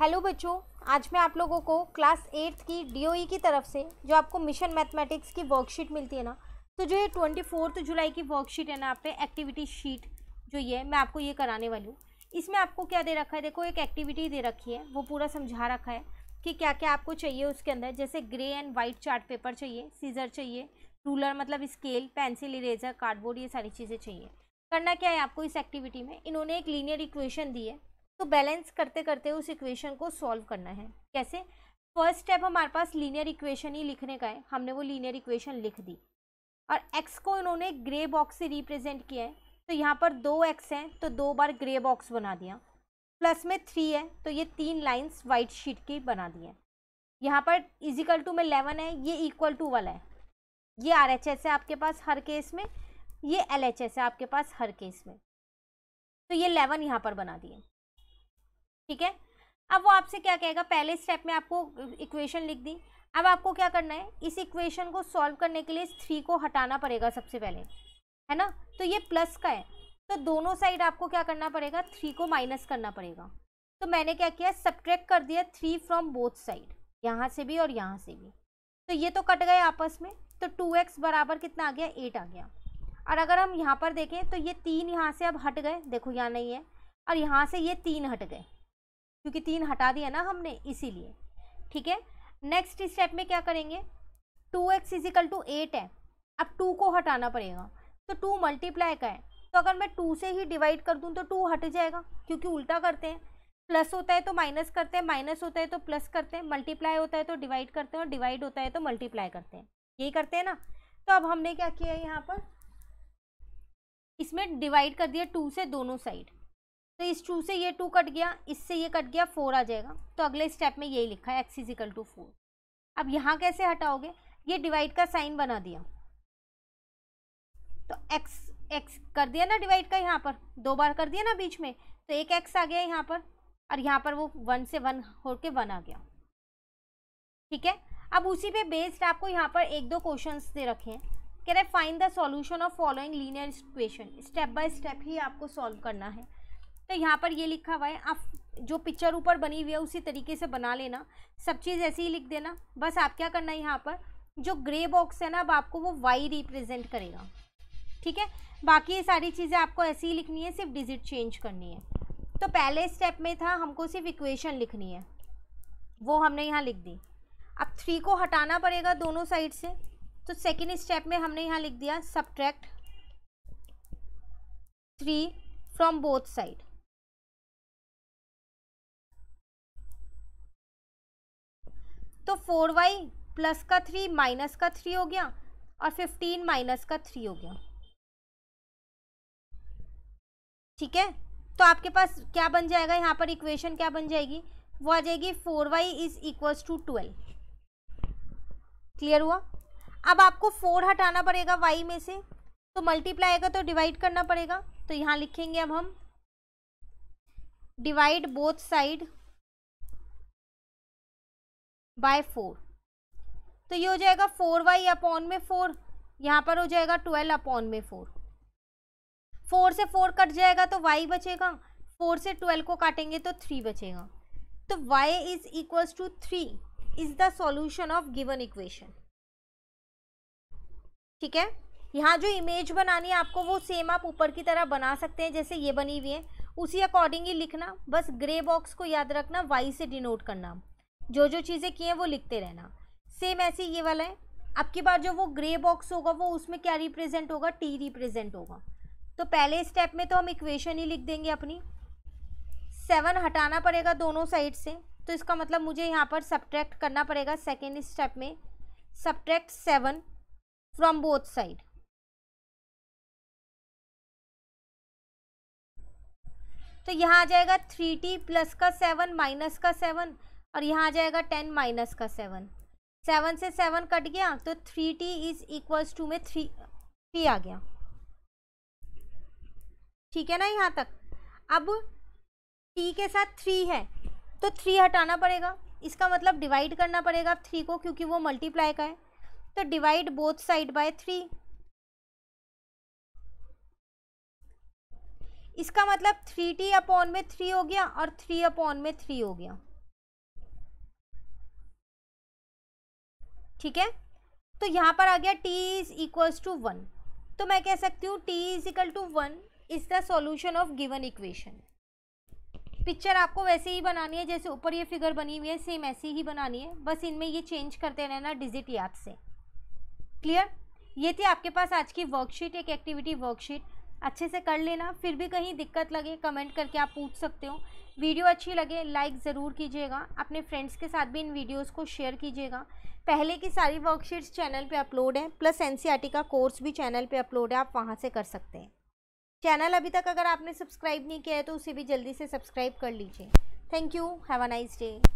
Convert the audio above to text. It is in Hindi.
हेलो बच्चों आज मैं आप लोगों को क्लास एट्थ की डीओई e की तरफ से जो आपको मिशन मैथमेटिक्स की वर्कशीट मिलती है ना तो जो ये ट्वेंटी फोर्थ जुलाई की वर्कशीट है ना आप पे एक्टिविटी शीट जो ये मैं आपको ये कराने वाली हूँ इसमें आपको क्या दे रखा है देखो एक एक्टिविटी दे रखी है वो पूरा समझा रखा है कि क्या क्या आपको चाहिए उसके अंदर जैसे grey and white chart paper चाहिए सीज़र चाहिए रूलर मतलब स्केल पेंसिल इरेजर कार्डबोर्ड ये सारी चीज़ें चाहिए करना क्या है आपको इस एक्टिविटी में इन्होंने एक लीनियर इक्वेशन दी है तो बैलेंस करते करते उस इक्वेशन को सॉल्व करना है कैसे फर्स्ट स्टेप हमारे पास लीनियर इक्वेशन ही लिखने का है हमने वो लीनियर इक्वेशन लिख दी और एक्स को इन्होंने ग्रे बॉक्स से रिप्रेजेंट किया है तो यहाँ पर दो एक्स हैं तो दो बार ग्रे बॉक्स बना दिया प्लस में थ्री है तो ये तीन लाइंस वाइट शीट की बना दी है यहाँ पर इजिकल टू में इलेवन है ये इक्वल टू वाला है ये आर एच एस है आपके पास हर केस में ये एल एच एस है आपके पास हर केस में तो ये इलेवन यहाँ पर बना दिए ठीक है अब वो आपसे क्या कहेगा पहले स्टेप में आपको इक्वेशन लिख दी अब आपको क्या करना है इस इक्वेशन को सॉल्व करने के लिए इस थ्री को हटाना पड़ेगा सबसे पहले है ना तो ये प्लस का है तो दोनों साइड आपको क्या करना पड़ेगा थ्री को माइनस करना पड़ेगा तो मैंने क्या किया सब्ट्रैक्ट कर दिया थ्री फ्रॉम बोथ साइड यहाँ से भी और यहाँ से भी तो ये तो कट गए आपस में तो टू एक्स बराबर कितना आ गया एट आ गया और अगर हम यहाँ पर देखें तो ये तीन यहाँ से अब हट गए देखो यहाँ नहीं है और यहाँ से ये तीन हट गए क्योंकि तीन हटा दिया ना हमने इसीलिए ठीक है नेक्स्ट स्टेप में क्या करेंगे two X is equal to eight है अब टू को हटाना पड़ेगा तो टू मल्टीप्लाई का है तो अगर मैं टू से ही डिवाइड कर दूँ तो टू हट जाएगा क्योंकि उल्टा करते हैं प्लस होता है तो माइनस करते हैं माइनस होता है तो प्लस करते हैं मल्टीप्लाई होता है तो डिवाइड करते हैं और डिवाइड होता है तो मल्टीप्लाई करते हैं यही करते हैं ना तो अब हमने क्या किया है यहाँ पर इसमें डिवाइड कर दिया टू से दोनों साइड तो इस टू से ये टू कट गया इससे ये कट गया फोर आ जाएगा तो अगले स्टेप में यही लिखा है एक्स इजिकल टू फोर अब यहाँ कैसे हटाओगे ये डिवाइड का साइन बना दिया तो एक्स एक्स कर दिया ना डिवाइड का यहाँ पर दो बार कर दिया ना बीच में तो एक एक्स आ गया यहाँ पर और यहाँ पर वो वन से वन होके वन आ गया ठीक है अब उसी पे बेस्ड आपको यहाँ पर एक दो क्वेश्चंस दे रखे हैं कह रहे find the solution of following linear equation step by step ही आपको सॉल्व करना है तो यहाँ पर ये लिखा हुआ है आप जो पिक्चर ऊपर बनी हुई है उसी तरीके से बना लेना सब चीज़ ऐसे ही लिख देना बस आप क्या करना है यहाँ पर जो ग्रे बॉक्स है ना अब आपको वो वाई रिप्रेजेंट करेगा ठीक है बाकी ये सारी चीज़ें आपको ऐसी ही लिखनी है सिर्फ डिजिट चेंज करनी है तो पहले स्टेप में था हमको सिर्फ इक्वेशन लिखनी है वो हमने यहाँ लिख दी अब थ्री को हटाना पड़ेगा दोनों साइड से तो सेकेंड स्टेप में हमने यहाँ लिख दिया subtract three from both side तो फोर वाई प्लस का थ्री माइनस का थ्री हो गया और फिफ्टीन माइनस का थ्री हो गया ठीक है तो आपके पास क्या बन जाएगा यहाँ पर इक्वेशन क्या बन जाएगी वो आ जाएगी four Y is equals to twelve clear हुआ अब आपको फोर हटाना पड़ेगा वाई में से तो मल्टीप्लाई आएगा तो डिवाइड करना पड़ेगा तो यहाँ लिखेंगे अब हम divide both side by four तो ये हो जाएगा फोर वाई अपॉन में फोर यहाँ पर हो जाएगा ट्वेल्व अपॉन में फोर फोर से फोर कट जाएगा तो वाई बचेगा फोर से ट्वेल्व को काटेंगे तो थ्री बचेगा तो Y is equals to three is the solution of given equation ठीक है यहाँ जो इमेज बनानी है आपको वो सेम आप ऊपर की तरह बना सकते हैं जैसे ये बनी हुई है उसी अकॉर्डिंग ही लिखना बस ग्रे बॉक्स को याद रखना वाई से डिनोट करना जो जो चीज़ें की हैं वो लिखते रहना सेम ऐसे ये वाला है अब की बार जो वो ग्रे बॉक्स होगा वो उसमें क्या रिप्रेजेंट होगा टी रिप्रेजेंट होगा तो पहले स्टेप में तो हम इक्वेशन ही लिख देंगे अपनी सेवन हटाना पड़ेगा दोनों साइड से तो इसका मतलब मुझे यहाँ पर सब्ट्रैक्ट करना पड़ेगा सेकेंड स्टेप में subtract seven from both side तो यहाँ आ जाएगा थ्री टी प्लस का सेवन माइनस का सेवन और यहाँ आ जाएगा टेन माइनस का सेवन सेवन से सेवन कट गया तो three T is equals to में थ्री थ्री आ गया ठीक है ना यहाँ तक अब टी के साथ थ्री है तो थ्री हटाना पड़ेगा इसका मतलब डिवाइड करना पड़ेगा थ्री को क्योंकि वो मल्टीप्लाई का है तो divide both side by three इसका मतलब थ्री टी अपॉन में थ्री हो गया और थ्री अपॉन में थ्री हो गया ठीक है तो यहाँ पर आ गया T is equals to one तो मैं कह सकती हूँ T is equal to one is the solution of given equation picture आपको वैसे ही बनानी है जैसे ऊपर ये फिगर बनी हुई है सेम ऐसे ही बनानी है बस इनमें ये चेंज करते रहना डिजिट याद से क्लियर ये थी आपके पास आज की वर्कशीट एक एक्टिविटी वर्कशीट अच्छे से कर लेना फिर भी कहीं दिक्कत लगे कमेंट करके आप पूछ सकते हो वीडियो अच्छी लगे लाइक ज़रूर कीजिएगा अपने फ्रेंड्स के साथ भी इन वीडियोस को शेयर कीजिएगा पहले की सारी वर्कशीट्स चैनल पे अपलोड है प्लस एन का कोर्स भी चैनल पे अपलोड है आप वहाँ से कर सकते हैं चैनल अभी तक अगर आपने सब्सक्राइब नहीं किया है तो उसे भी जल्दी से सब्सक्राइब कर लीजिए thank you have a nice day